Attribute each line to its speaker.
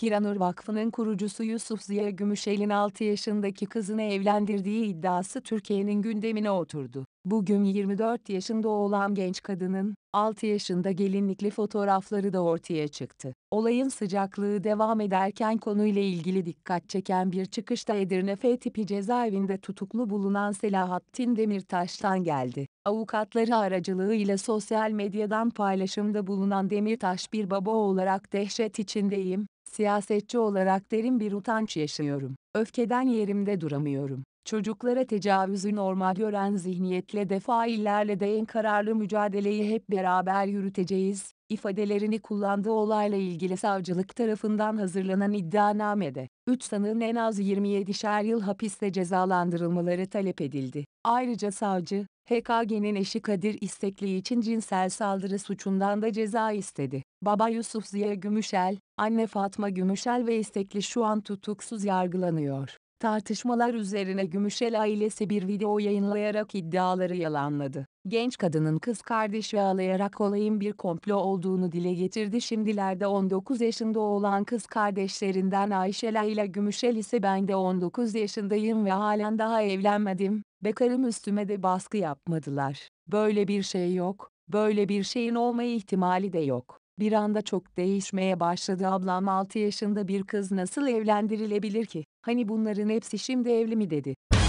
Speaker 1: Kiranur Vakfı'nın kurucusu Yusuf Ziya Gümüşel'in 6 yaşındaki kızını evlendirdiği iddiası Türkiye'nin gündemine oturdu. Bugün 24 yaşında olan genç kadının 6 yaşında gelinlikli fotoğrafları da ortaya çıktı. Olayın sıcaklığı devam ederken konuyla ilgili dikkat çeken bir çıkışta Edirne F tipi cezaevinde tutuklu bulunan Selahattin Demirtaş'tan geldi. Avukatları aracılığıyla sosyal medyadan paylaşımda bulunan Demirtaş bir baba olarak dehşet içindeyim, Siyasetçi olarak derin bir utanç yaşıyorum. Öfkeden yerimde duramıyorum çocuklara tecavüzü normal gören zihniyetle defailerle de en kararlı mücadeleyi hep beraber yürüteceğiz, ifadelerini kullandığı olayla ilgili savcılık tarafından hazırlanan iddianamede, 3 sanığın en az 27'şer yıl hapiste cezalandırılmaları talep edildi. Ayrıca savcı, HKG'nin eşi Kadir istekli için cinsel saldırı suçundan da ceza istedi. Baba Yusuf Ziya Gümüşel, anne Fatma Gümüşel ve istekli şu an tutuksuz yargılanıyor. Tartışmalar üzerine Gümüşel ailesi bir video yayınlayarak iddiaları yalanladı. Genç kadının kız kardeşi ağlayarak olayın bir komplo olduğunu dile getirdi. Şimdilerde 19 yaşında olan kız kardeşlerinden Ayşela ile Gümüşel ise ben de 19 yaşındayım ve halen daha evlenmedim. Bekarım üstüme de baskı yapmadılar. Böyle bir şey yok, böyle bir şeyin olma ihtimali de yok bir anda çok değişmeye başladı ablam 6 yaşında bir kız nasıl evlendirilebilir ki? Hani bunların hepsi şimdi evli mi dedi.